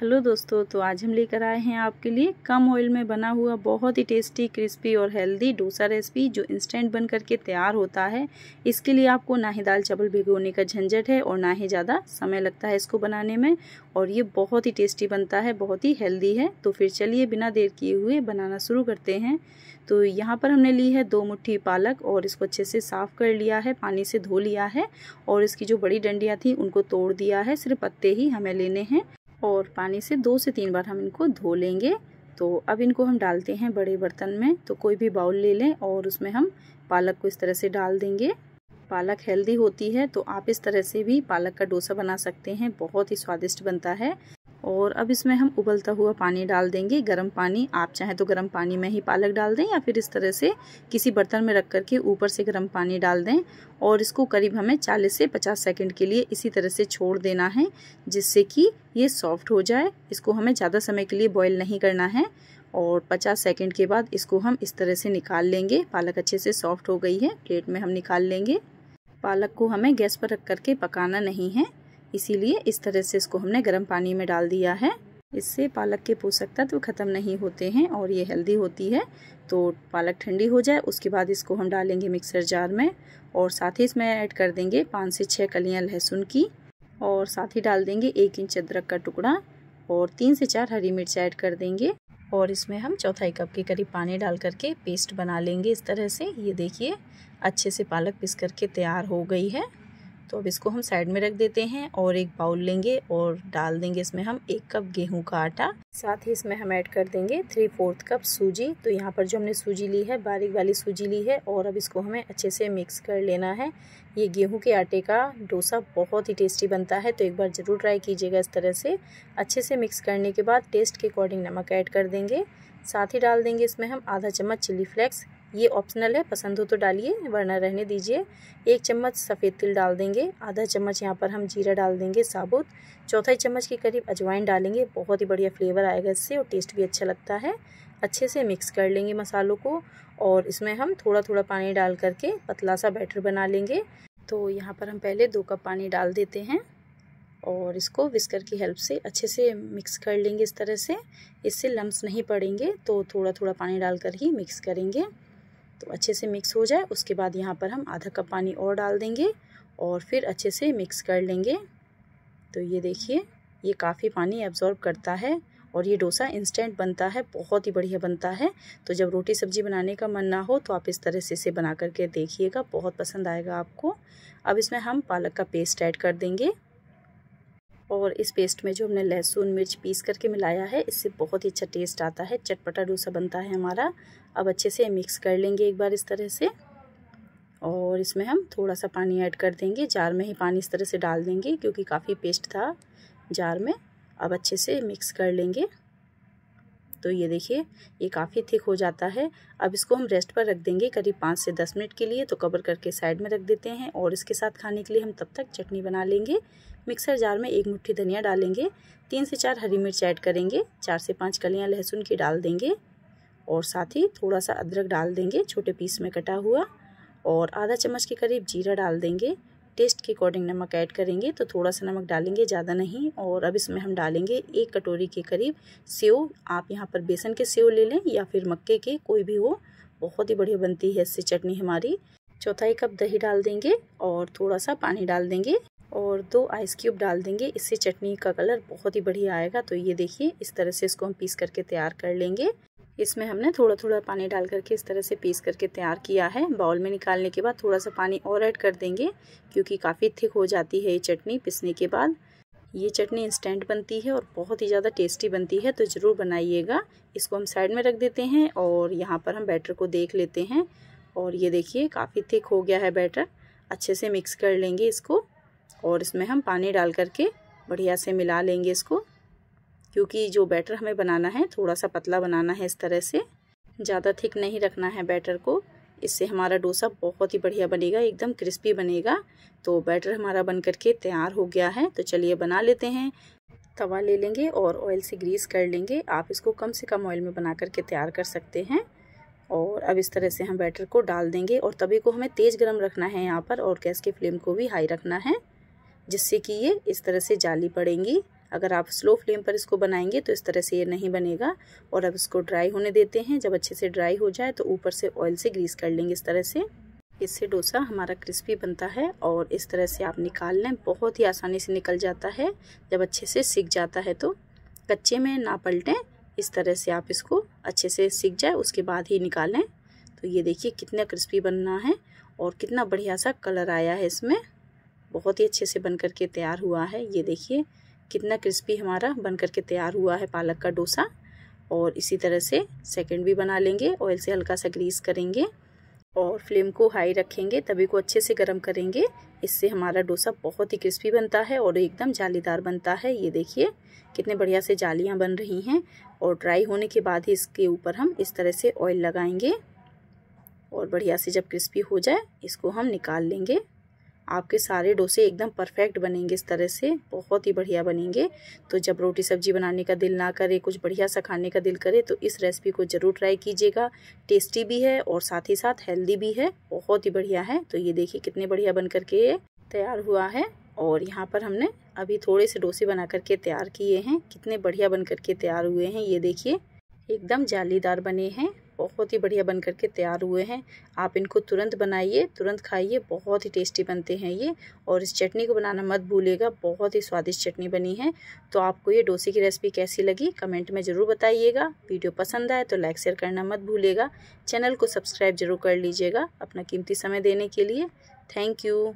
hello दोस्तों तो आज हम लेकर आए हैं आपके लिए कम ऑयल में बना हुआ बहुत ही टेस्टी क्रिस्पी और हेल्दी डोसा रेसिपी जो इंस्टेंट बन करके तैयार होता है इसके लिए आपको ना ही दाल चावल भिगोने का झंझट है और ना ही ज़्यादा समय लगता है इसको बनाने में और ये बहुत ही टेस्टी बनता है बहुत ही हेल्दी है तो फिर चलिए बिना देर किए हुए बनाना शुरू करते हैं तो यहाँ पर हमने ली है दो मुठ्ठी पालक और इसको अच्छे से साफ़ कर लिया है पानी से धो लिया है और इसकी जो बड़ी डंडियाँ थी उनको तोड़ दिया है सिर्फ पत्ते ही हमें लेने हैं और पानी से दो से तीन बार हम इनको धो लेंगे तो अब इनको हम डालते हैं बड़े बर्तन में तो कोई भी बाउल ले लें और उसमें हम पालक को इस तरह से डाल देंगे पालक हेल्दी होती है तो आप इस तरह से भी पालक का डोसा बना सकते हैं बहुत ही स्वादिष्ट बनता है और अब इसमें हम उबलता हुआ पानी डाल देंगे गर्म पानी आप चाहें तो गर्म पानी में ही पालक डाल दें या फिर इस तरह से किसी बर्तन में रख करके ऊपर से गर्म पानी डाल दें और इसको करीब हमें 40 से 50 सेकंड के लिए इसी तरह से छोड़ देना है जिससे कि ये सॉफ्ट हो जाए इसको हमें ज़्यादा समय के लिए बॉयल नहीं करना है और 50 सेकंड के बाद इसको हम इस तरह से निकाल लेंगे पालक अच्छे से सॉफ्ट हो गई है प्लेट में हम निकाल लेंगे पालक को हमें गैस पर रख करके पकाना नहीं है इसीलिए इस तरह से इसको हमने गर्म पानी में डाल दिया है इससे पालक के पोषक तत्व ख़त्म नहीं होते हैं और ये हेल्दी होती है तो पालक ठंडी हो जाए उसके बाद इसको हम डालेंगे मिक्सर जार में और साथ ही इसमें ऐड कर देंगे पाँच से छः कलियाँ लहसुन की और साथ ही डाल देंगे एक इंच अदरक का टुकड़ा और तीन से चार हरी मिर्च ऐड कर देंगे और इसमें हम चौथाई कप के करीब पानी डाल करके पेस्ट बना लेंगे इस तरह से ये देखिए अच्छे से पालक पिस करके तैयार हो गई है तो अब इसको हम साइड में रख देते हैं और एक बाउल लेंगे और डाल देंगे इसमें हम एक कप गेहूं का आटा साथ ही इसमें हम ऐड कर देंगे थ्री फोर्थ कप सूजी तो यहाँ पर जो हमने सूजी ली है बारीक वाली सूजी ली है और अब इसको हमें अच्छे से मिक्स कर लेना है ये गेहूं के आटे का डोसा बहुत ही टेस्टी बनता है तो एक बार ज़रूर ट्राई कीजिएगा इस तरह से अच्छे से मिक्स करने के बाद टेस्ट के अकॉर्डिंग नमक ऐड कर देंगे साथ ही डाल देंगे इसमें हम आधा चम्मच चिली फ्लेक्स ये ऑप्शनल है पसंद हो तो डालिए वरना रहने दीजिए एक चम्मच सफ़ेद तिल डाल देंगे आधा चम्मच यहाँ पर हम जीरा डाल देंगे साबुत चौथाई चम्मच के करीब अजवाइन डालेंगे बहुत ही बढ़िया फ्लेवर आएगा इससे और टेस्ट भी अच्छा लगता है अच्छे से मिक्स कर लेंगे मसालों को और इसमें हम थोड़ा थोड़ा पानी डाल करके पतला सा बैटर बना लेंगे तो यहाँ पर हम पहले दो कप पानी डाल देते हैं और इसको विस्कर की हेल्प से अच्छे से मिक्स कर लेंगे इस तरह से इससे लम्ब नहीं पड़ेंगे तो थोड़ा थोड़ा पानी डालकर ही मिक्स करेंगे तो अच्छे से मिक्स हो जाए उसके बाद यहाँ पर हम आधा कप पानी और डाल देंगे और फिर अच्छे से मिक्स कर लेंगे तो ये देखिए ये काफ़ी पानी एब्जॉर्ब करता है और ये डोसा इंस्टेंट बनता है बहुत ही बढ़िया बनता है तो जब रोटी सब्जी बनाने का मन ना हो तो आप इस तरह से इसे बना करके देखिएगा बहुत पसंद आएगा आपको अब इसमें हम पालक का पेस्ट ऐड कर देंगे और इस पेस्ट में जो हमने लहसुन मिर्च पीस करके मिलाया है इससे बहुत ही अच्छा टेस्ट आता है चटपटा डोसा बनता है हमारा अब अच्छे से मिक्स कर लेंगे एक बार इस तरह से और इसमें हम थोड़ा सा पानी ऐड कर देंगे जार में ही पानी इस तरह से डाल देंगे क्योंकि काफ़ी पेस्ट था जार में अब अच्छे से मिक्स कर लेंगे तो ये देखिए ये काफ़ी थिक हो जाता है अब इसको हम रेस्ट पर रख देंगे करीब पाँच से दस मिनट के लिए तो कवर करके साइड में रख देते हैं और इसके साथ खाने के लिए हम तब तक चटनी बना लेंगे मिक्सर जार में एक मुट्ठी धनिया डालेंगे तीन से चार हरी मिर्च ऐड करेंगे चार से पाँच कलियाँ लहसुन की डाल देंगे और साथ ही थोड़ा सा अदरक डाल देंगे छोटे पीस में कटा हुआ और आधा चम्मच के करीब जीरा डाल देंगे टेस्ट के अकॉर्डिंग नमक ऐड करेंगे तो थोड़ा सा नमक डालेंगे ज़्यादा नहीं और अब इसमें हम डालेंगे एक कटोरी के करीब सेव आप यहाँ पर बेसन के सेव ले लें या फिर मक्के के कोई भी हो बहुत ही बढ़िया बनती है इससे चटनी हमारी चौथाई कप दही डाल देंगे और थोड़ा सा पानी डाल देंगे और दो आइस क्यूब डाल देंगे इससे चटनी का कलर बहुत ही बढ़िया आएगा तो ये देखिए इस तरह से इसको हम पीस करके तैयार कर लेंगे इसमें हमने थोड़ा थोड़ा पानी डाल करके इस तरह से पीस करके तैयार किया है बाउल में निकालने के बाद थोड़ा सा पानी और ऐड कर देंगे क्योंकि काफ़ी थिक हो जाती है ये चटनी पिसने के बाद ये चटनी इंस्टेंट बनती है और बहुत ही ज़्यादा टेस्टी बनती है तो ज़रूर बनाइएगा इसको हम साइड में रख देते हैं और यहाँ पर हम बैटर को देख लेते हैं और ये देखिए काफ़ी थिक हो गया है बैटर अच्छे से मिक्स कर लेंगे इसको और इसमें हम पानी डाल करके बढ़िया से मिला लेंगे इसको क्योंकि जो बैटर हमें बनाना है थोड़ा सा पतला बनाना है इस तरह से ज़्यादा थिक नहीं रखना है बैटर को इससे हमारा डोसा बहुत ही बढ़िया बनेगा एकदम क्रिस्पी बनेगा तो बैटर हमारा बन करके तैयार हो गया है तो चलिए बना लेते हैं तवा ले लेंगे और ऑयल से ग्रीस कर लेंगे आप इसको कम से कम ऑयल में बना करके तैयार कर सकते हैं और अब इस तरह से हम बैटर को डाल देंगे और तवे को हमें तेज़ गर्म रखना है यहाँ पर और गैस के फ्लेम को भी हाई रखना है जिससे कि ये इस तरह से जाली पड़ेंगी अगर आप स्लो फ्लेम पर इसको बनाएंगे तो इस तरह से ये नहीं बनेगा और अब इसको ड्राई होने देते हैं जब अच्छे से ड्राई हो जाए तो ऊपर से ऑयल से ग्रीस कर लेंगे इस तरह से इससे डोसा हमारा क्रिस्पी बनता है और इस तरह से आप निकाल लें बहुत ही आसानी से निकल जाता है जब अच्छे से सीख जाता है तो कच्चे में ना पलटें इस तरह से आप इसको अच्छे से सीख जाए उसके बाद ही निकालें तो ये देखिए कितना क्रिस्पी बनना है और कितना बढ़िया सा कलर आया है इसमें बहुत ही अच्छे से बन करके तैयार हुआ है ये देखिए कितना क्रिस्पी हमारा बन करके तैयार हुआ है पालक का डोसा और इसी तरह से सेकंड भी बना लेंगे ऑयल से हल्का सा ग्रीस करेंगे और फ्लेम को हाई रखेंगे तभी को अच्छे से गर्म करेंगे इससे हमारा डोसा बहुत ही क्रिस्पी बनता है और एकदम जालीदार बनता है ये देखिए कितने बढ़िया से जालियाँ बन रही हैं और ड्राई होने के बाद ही इसके ऊपर हम इस तरह से ऑयल लगाएंगे और बढ़िया से जब क्रिस्पी हो जाए इसको हम निकाल लेंगे आपके सारे डोसे एकदम परफेक्ट बनेंगे इस तरह से बहुत ही बढ़िया बनेंगे तो जब रोटी सब्जी बनाने का दिल ना करे कुछ बढ़िया सा खाने का दिल करे तो इस रेसिपी को ज़रूर ट्राई कीजिएगा टेस्टी भी है और साथ ही साथ हेल्दी भी है बहुत ही बढ़िया है तो ये देखिए कितने बढ़िया बन करके ये तैयार हुआ है और यहाँ पर हमने अभी थोड़े से डोसे बना करके तैयार किए हैं कितने बढ़िया बन करके तैयार हुए हैं ये देखिए एकदम जालीदार बने हैं बहुत ही बढ़िया बन करके तैयार हुए हैं आप इनको तुरंत बनाइए तुरंत खाइए बहुत ही टेस्टी बनते हैं ये और इस चटनी को बनाना मत भूलिएगा बहुत ही स्वादिष्ट चटनी बनी है तो आपको ये डोसे की रेसिपी कैसी लगी कमेंट में ज़रूर बताइएगा वीडियो पसंद आए तो लाइक शेयर करना मत भूलिएगा चैनल को सब्सक्राइब जरूर कर लीजिएगा अपना कीमती समय देने के लिए थैंक यू